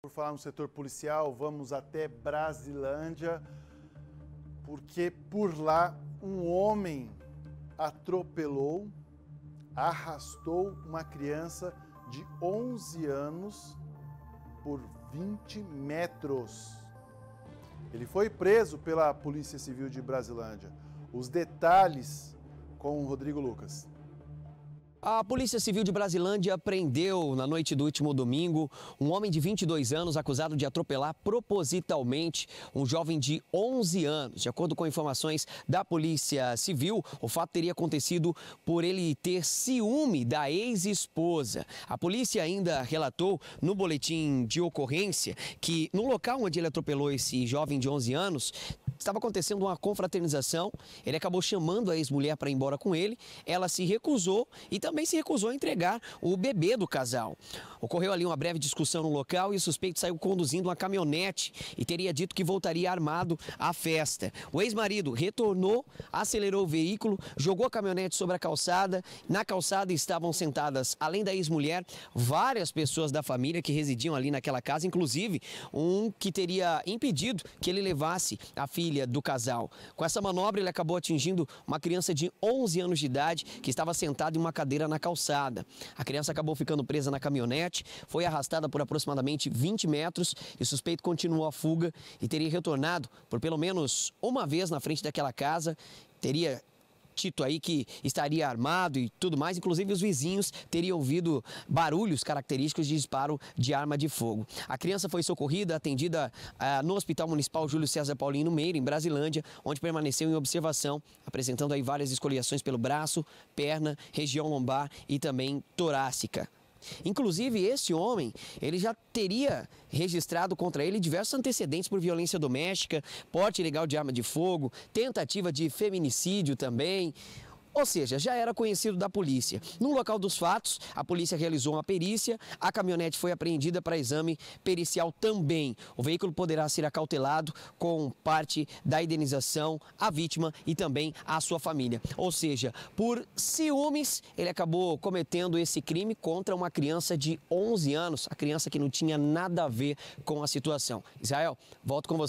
Por falar no setor policial, vamos até Brasilândia, porque por lá um homem atropelou, arrastou uma criança de 11 anos por 20 metros. Ele foi preso pela Polícia Civil de Brasilândia. Os detalhes com o Rodrigo Lucas. A Polícia Civil de Brasilândia prendeu, na noite do último domingo, um homem de 22 anos acusado de atropelar propositalmente um jovem de 11 anos. De acordo com informações da Polícia Civil, o fato teria acontecido por ele ter ciúme da ex-esposa. A polícia ainda relatou no boletim de ocorrência que, no local onde ele atropelou esse jovem de 11 anos, estava acontecendo uma confraternização, ele acabou chamando a ex-mulher para ir embora com ele, ela se recusou e também se recusou a entregar o bebê do casal. Ocorreu ali uma breve discussão no local e o suspeito saiu conduzindo uma caminhonete e teria dito que voltaria armado à festa. O ex-marido retornou, acelerou o veículo, jogou a caminhonete sobre a calçada. Na calçada estavam sentadas, além da ex-mulher, várias pessoas da família que residiam ali naquela casa, inclusive um que teria impedido que ele levasse a filha filha do casal. Com essa manobra, ele acabou atingindo uma criança de 11 anos de idade que estava sentada em uma cadeira na calçada. A criança acabou ficando presa na caminhonete, foi arrastada por aproximadamente 20 metros e o suspeito continuou a fuga e teria retornado por pelo menos uma vez na frente daquela casa, teria tito aí que estaria armado e tudo mais. Inclusive, os vizinhos teriam ouvido barulhos característicos de disparo de arma de fogo. A criança foi socorrida, atendida eh, no Hospital Municipal Júlio César Paulino Meira, em Brasilândia, onde permaneceu em observação, apresentando aí várias escoriações pelo braço, perna, região lombar e também torácica. Inclusive, esse homem, ele já teria registrado contra ele diversos antecedentes por violência doméstica, porte ilegal de arma de fogo, tentativa de feminicídio também. Ou seja, já era conhecido da polícia. No local dos fatos, a polícia realizou uma perícia, a caminhonete foi apreendida para exame pericial também. O veículo poderá ser acautelado com parte da indenização à vítima e também à sua família. Ou seja, por ciúmes, ele acabou cometendo esse crime contra uma criança de 11 anos, a criança que não tinha nada a ver com a situação. Israel, volto com você no